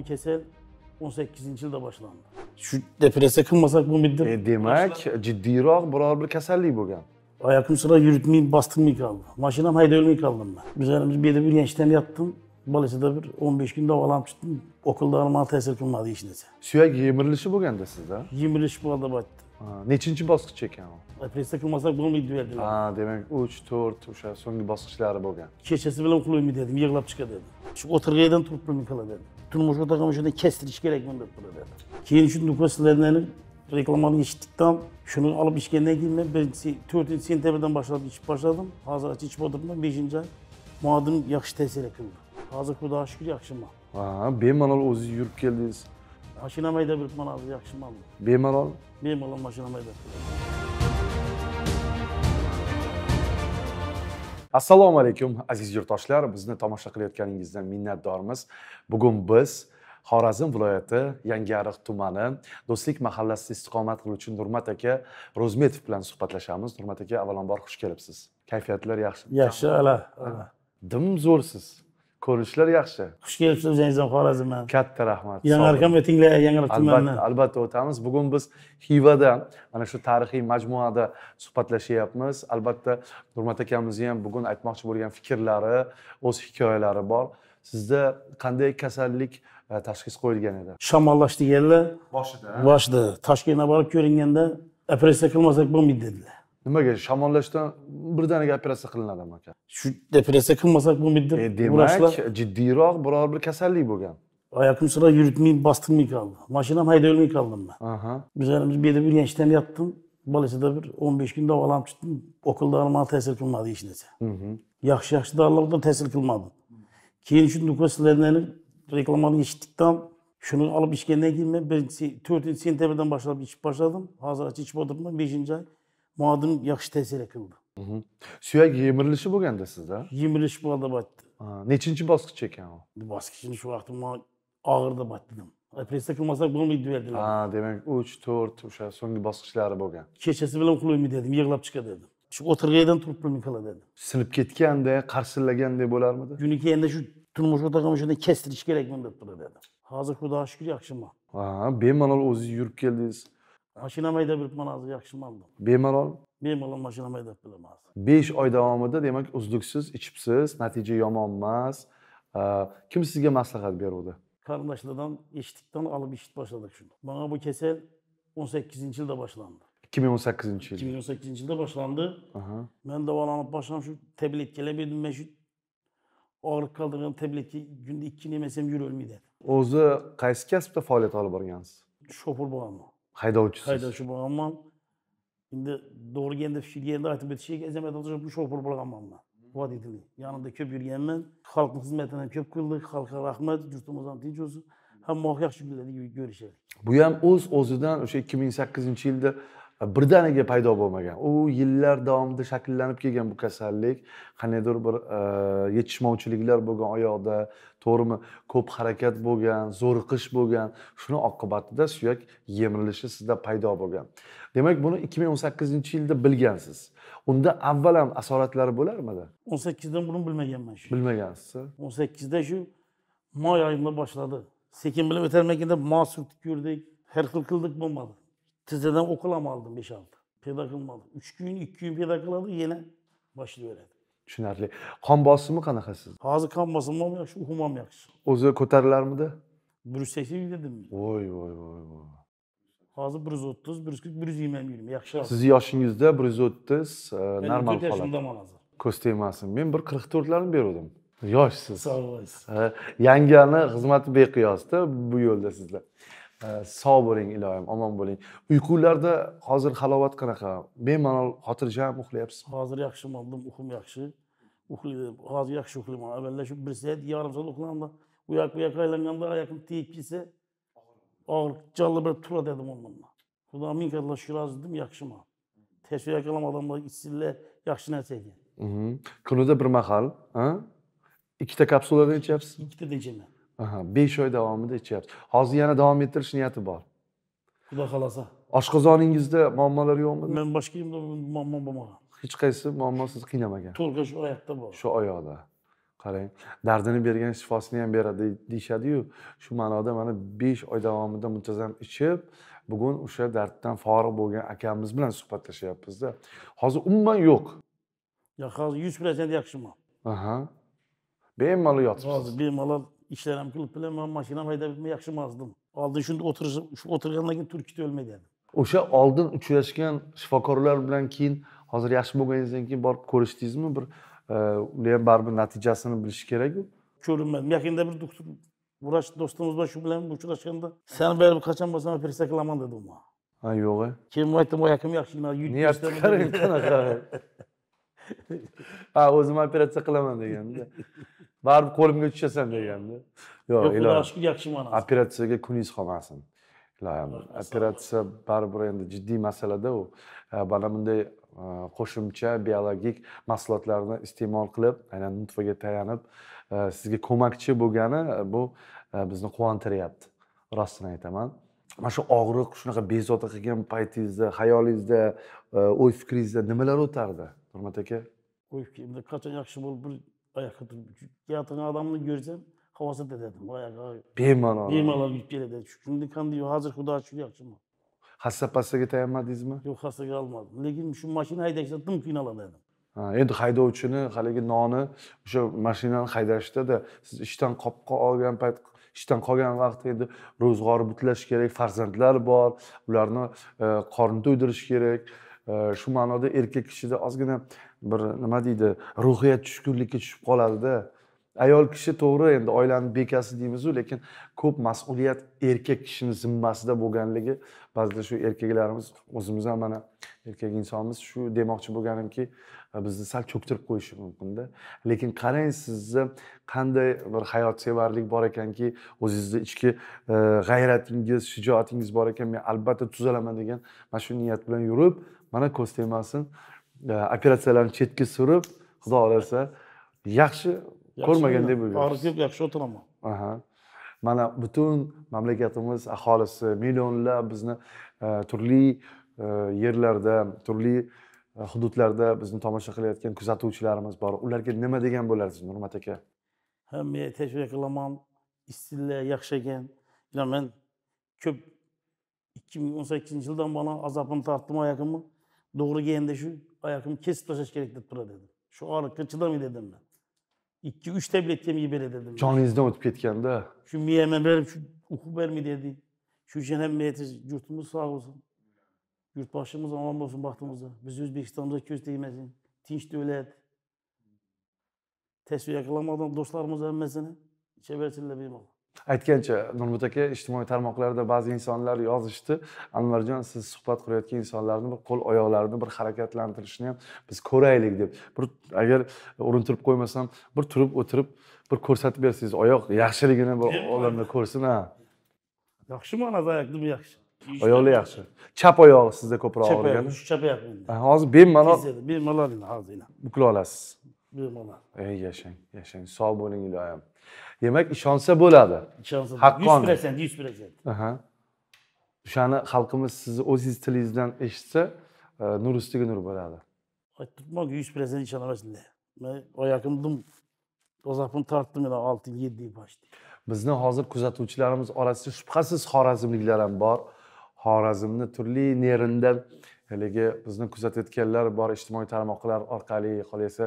bu kesel 18. yılda başlandı. Şu depresi kınmasak bu midir? E demek ciddi rak buralar bir kesellik bugün. Ayakım sıra yürütmeyi mı kaldı. Maşinam haydi ölmeyi kaldım ben. Üzerimiz bir de bir gençten yattım. Balesa'da bir 15 günde davalam çıktım. Okulda arama tesir kılmadı işinize. Sürekli yemirilişi bugün de sizde. Yemirilişi bu arada battı. Neçinci baskı çeken o? Preste kılmasak bunu mu iddia ediyorlar? Ha demek 3, 4, uşa sonki baskıçları bugün. Keçesi bile okulu dedim, yığılıp çıka dedim. Şu oturgaydan turup bunu kıla dedim tutturmuş o takımı şimdi kestir gerekmiyor bunu dedi. Kiyen için Nukasılarının reklamını geçtikten şunu alıp işkendeye girme. Ben 4. sentebrden başladım, iş başladım. Hazır aç iç bodurumda 5. ay. Muadım yakışı tesir ekildi. Hazır kuda aşkı yakışıma. Aa, bemalal ozi yürüp geldiniz. Haşinamayda bir manavı yakışmalı. Bemalal? Bemalal haşinamayda. Bemalal. assalomu alaykum aziz yurtdoshlar bizni tomosha qilayotganingizdan minnatdormiz bugun biz xorazm viloyati yangiariq tumani do'stlik mahallasida istiqomat qiluvchi nurmat aka ro'zmetov bilan suhbatlashamiz nurmat aka avvalambor xush kelibsiz kayfiyatlar yaxshi yaxshi ala dim zo'rsiz ko'rishlar yaxshi xush kelibsiz o'zingizdan xorazmdan katta rahmat yana va tinglay yangi tumanidan albatta o'tamiz bugun biz xivada mana shu tarixiy majmuada suhbatlashyapmiz albatta nurmat akamizni ham bugun aytmoqchi bo'lgan fikrlari o'z hikoyalari bor sizda qanday kasallik e, tashxis qo'yilgan edi shamollash deganlar boshida boshida toshkentga borib ko'ringanda operatsiya qilmasak bo'lmaydi dedilar nimaga shamollashdan birdaniga operatsiya qilinadi aka shu operatsiya qilmasak bu muddat e, demak jiddiyroq biror bir kasallik bo'lgan ayakım sıra yürütmeyi bastırmayı kaldı. Maşinam hayda ölmeyi kaldım ben. Aha. Üzerimiz bir de bir gençten yattım. Balesada bir 15 gün davalam çıktım. Okulda almaya tesir kılmadı işinece. Yakşı yakşı dağlarda tesir kılmadı. Keyin şu dokuzlarını reklamını işittikten şunu alıp işkenden girme. Ben 4. sentebirden başlayıp iş başladım. Hazır açı içip oturdum 5. ay. muadim yaxshi ta'sir qildi suyak yemirilishi bo'lganda sizda yemirilish bo'lganda botdi nechinchi bosqich ekan u bosqichini shu vaqtda man og'irda botdim operatsiya qilmasak iddia dedilar ha demak uch to'rt o'sha so'nggi bosqichlari bo'lgan kechasi bilan uxlayman dedim yig'lab chiqa dedim shu o'tirgandan turib klinikada dedim sinib ketganday qarsillaganday bo'larmidi kuni kelganda shu turmush o'rtog'im shunday kestirish kerak bunda dedi hozir xudoga shukur yaxshiman ha bemalol o'zingiz yurib geldiniz. Aşinamayı da bırakman lazım, Bir yakışmazdı. Bemalol Bemalol aşinamayı da bilmem lazım. 5 oy davomida, demak, uzluksiz, ichibsiz, natija yomon emas. Ee, kim sizga maslahat oldu? Qarindoshlardan eshitdikdan alıp eshit başladık shuni. Bana bu kasal 18-yilda boshlandi. 2018 yil. 2018-yilda boshlandi. Men davolanib boshlanib shu tabletkalar berdim, men shu og'riq qoldirgan tabletka kunda 2 nemasam yura olmaydi. O'zi qaysi kasbda faoliyat olib borgansiz? Shofir bo'lganman. haydovchisiz haydovchi bo'lganman endi to'g'ri keldi fikrga aytib o'tishga azamat o'tirib shofir bo'lganman vodiyni Yonimda ko'p yurganman Xalqning xizmatini ko'p qildik xalqqa rahmat yurtimiz ham tinch bo'lsin hamma yaxshi kunlarni ko'rishadi bu ham o'z o'zidan o'sha 2008 yilda birdaniga paydo bo'lmagan u yillar davomida shakllanib kelgan bu kasallik qandaydir bir e, yetishmovchiliklar bo'lgan oyoqda to'g'rimi ko'p harakat bo'lgan zo'riqish bo'lgan shuni oqibatida suyak yemirilishi sizda paydo bo'lgan demak buni ikki ming o'n sakkizinchi yilda bilgansiz unda avval ham asoratlari bo'larmidi o'n sakkizdan burun bilmaganman shu bilmagansiz o'n sakkizda shu moy oyimda boshladi sekin bilib o'tarmikin deb mo surtib yurdik har xil qildik bo'lmadi Tizeden okulam aldım 5-6. Peda kılmadım. 3 gün, 2 gün peda kıladık yine başlıyor öğrendim. tushunarli qon bosimi qanaqa sizni hozir qon bosimim ham yaxshi uyqum ham yaxshi o'zi koterler mi de? sakson yurdim voy voy voy voy hozir 130, 140, 120 bir yuz qirq bir yuz yigirma ham yurdim yaxshi sizni yoshingizda bir yuz o'ttiz normal to'rt yoshimdaman hozir bir tegmasin men bir qirq to'rtlarni beruvdim yoshsiz sog' bo'lasiz e, yangani xizmati beqiyosda bu yo'lda sizlar Э, sog' bo'ling ilohim omon bo'ling uyqularda hozir halovat qanaqa bemalol xotirjam uxlayapsiz hozir yaxshi oldim uxim yaxshi uxlaydi hozir yaxshi uxlayman avvallar shu bir soat yarim soat uxlaganda u yoq bu yoqqa aylanganda oyog'im tegib ketsa og'ir jonli bir turadi dedim o'rnimda xudo ming katta shukur hozir dedim yaxshiman tashvish akalam odamlar ichsinlar yaxshi narsa ekan mhm. kunida bir mahal ikkita kapsuladan ichyapsiz ikkitada ichaman besh oy davomida ichyapsiz hozir yana davom ettirish niyati bor xudo xohlasa oshqozoningizda muammolar yo'qmi men boshqa muammo bo'lmagan hech qaysi muammo sizni qiynamagan только shu oyoqda bor shu oyoqda qarang dardini bergan shifosini ham beradi deyishadiyu shu ma'noda mana besh oy davomida muntazam ichib bugun o'sha darddan forig' bo'lgan akamiz bilan suhbatlashyapmizda hozir umuman yo'q yo'q hozir yuz protsent yaxshiman aha bemalol yotibsiz hozir bemalol ishlar qilib bilan man mashinam haydab yaxshi mazdim oldin shunda o'tirishib o'tirgandan keyin turkida o'lmaydi o'sha oldin uchrashgan shifokorlar bilan keyin hozir yaxshi bo'lganingizdan keyin borib ko'rishdingizmi bir e, ular ham baribir natijasini bilishi kerakku ko'rinmadim yaqinda bir doktor vrach do'stimiz bu shu bilan sen böyle bir kaçan bo'lsam operatsiya qilaman dedi ona. ha yo'q keyin man aytdim oyakam yaxshi niyatni qarang qanaqa ha o'zim operatsiya qilaman deganda baribir qo'limga tushasan deganda yo'q xudo shukur yaxshi ma'nosi operatsiyaga kuningiz qolmasin ilohim operatsiya baribir endi jiddiy masalada u mana bunday e, qo'shimcha biologik mahsulotlarni iste'mol qilib aynan nutfaga tayanib e, sizga ko'makchi bo'lgani e, bu bizni quvontiryapti rostini aytaman mana shu og'riq shunaqa bezovta qilgan paytingizda xayolingizda o'y fikringizda nimalar o'tardi nurmat aka o'y qachon yaxshi bo'lib bir Ayağa durub, yatan adamını görsəm, havası dədədim, ayağa. Beymana. Beymana bir belə dedi. Şimdi kan diyor, hazır kudağa şükür yakışma. Hasta pastaga tayanmadingiz mi? Yo'q, xastaga olmadim. Lekin shu mashina haydashda dim qiynaladim. ha endi haydovchini haligi noni o'sha mashinani da siz ishdan qopqa olgan payt ishdan qolgan vaqt endi ro'zg'or butlash kerak farzandlar bor ularni e, qorni to'ydirish kerak e, shu ma'noda erkak kishida ozgina bir nima deydi ruhiyat tushkunlikka tushib qoladida ayol kishi to'g'ri endi oilani bekasi deymizu lekin ko'p mas'uliyat erkak kishini zimmasida bo'lganligi ba'zida shu erkaklarimiz o'zimiz ham mana erkak insonmiz shu demoqchi bo'lganimki bizni sal cho'ktirib qo'yishi mumkinda lekin qarang sizni qanday bir hayotsevarlik bor ekanki o'zingizni ichki e, g'ayratingiz shijoatingiz bor ekan men albatta tuzalaman degan mana shu niyat bilan yurib mana ko'z tegmasin operatsiyalarni э, chetga surib xudo xohlasa yaxshi ko'rmaganday bo'lgan yo'q yaxshi o'tiraman aha mana butun mamlakatimiz aholisi millionlab bizni e, turli e, yerlarda turli e, hududlarda bizni tomosha qilayotgan kuzatuvchilarimiz bor ularga nima degan bo'lardingiz nurmat aka hammaga tashvir qilaman istillar yaxshi ekan man ko'p ikki ming o'n sakkizinchi yildan buyon azobini tortdim oyog'imni to'g'riga endi shu ayakımı kesip taşış gerekli pıra dedim. Şu ağrı mı dedim ben. İki üç tablet yemeği bile dedim. Canlı izle oturup etken de. Şu miyemem verim, şu hukuk vermi dedi. Şu cenem meyeti yurtumuz sağ olsun. Yurt başımız aman olsun bahtımıza. Biz Özbekistan'da köz değmesin. Tinç devlet. Tesvir yakalamadan dostlarımız emmesini. Çeversinle bir Allah. aytgancha nurmat aka ijtimoiy tarmoqlarda ba'zi insonlar yozishdi anvarjon siz suhbat qurayotgan insonlarni bir qo'l oyoqlarini bir harakatlantirishni ham biz ko'raylik deb bir agar urintirib qo'ymasam bir turib o'tirib bir ko'rsatib bersangiz oyoq yaxshiligini bir odamlar ko'rsin ha yaxshimi anavi oyoqni yaxshi oyoqlar yaxshi chap oyog'i sizda ko'proq og'rigan chap chapyapti hozir bemalol bemalol hozir bukila olasiz bemalol ey yashang yashang sog' bo'ling iloyim demak ishonsa bo'ladi ishonsa yuz protsent yuz protsent o'shani xalqimiz sizni o'zingiz tilingizdan eshitsa e, nur ustiga nur bo'ladi aytibmanku yuz protsent ishonamasizlar man oyog'imdan do'zaximni tortdim olti yil yetti yil bizni hozir kuzatuvchilarimiz orasida shubhasiz xorazmliklar ham bor xorazmni turli nerinda haligi bizni kuzatayotganlar bor ijtimoiy tarmoqlar orqali qolaversa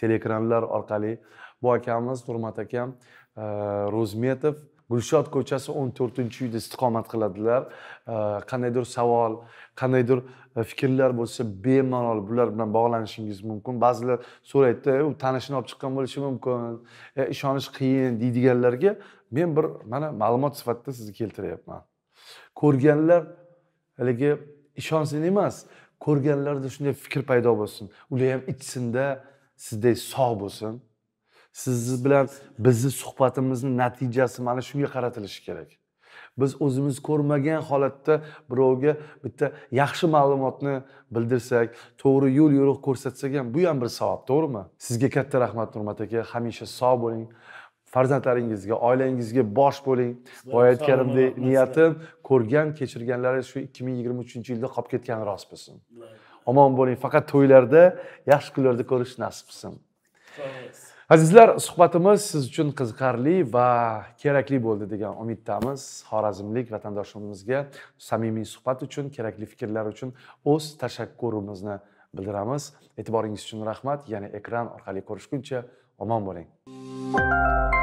telegramlar orqali bu akamiz nurmat akam ro'zmetov gulshod ko'chasi o'n to'rtinchi uyda istiqomat qiladilar э, qandaydir savol qandaydir э, fikrlar bo'lsa bemalol bular bilan bog'lanishingiz mumkin ba'zilar so'raydida e, u tanishini olib chiqqan bo'lishi mumkin e, ishonish qiyin deydiganlarga men bir mana ma'lumot sifatida sizga keltiryapman ko'rganlar haligi ishonsin emas ko'rganlarda shunday fikr paydo bo'lsin ular ham ichsinda sizdek sog' bo'lsin siz bilan bizni suhbatimizni natijasi mana shunga qaratilishi kerak biz o'zimiz ko'rmagan holatda birovga bitta yaxshi ma'lumotni bildirsak to'g'ri yo'l yo'riq ko'rsatsak ham bu ham bir savob to'g'rimi sizga katta rahmat nurmat aka hamisha sog' bo'ling farzandlaringizga oilangizga bosh bo'ling boya aytganimdek niyatim ko'rgan kechirganlari shu ikki ming yigirma uchinchi yilda qolib ketgani rost bo'lsin omon bo'ling faqat to'ylarda yaxshi kunlarda ko'rish nasib qilsin azizlar suhbatimiz siz uchun qiziqarli va kerakli bo'ldi degan umiddamiz xorazmlik vatandoshimizga samimiy suhbat uchun kerakli fikrlar uchun o'z tashakkurimizni bildiramiz e'tiboringiz uchun rahmat yana ekran orqali ko'rishguncha omon bo'ling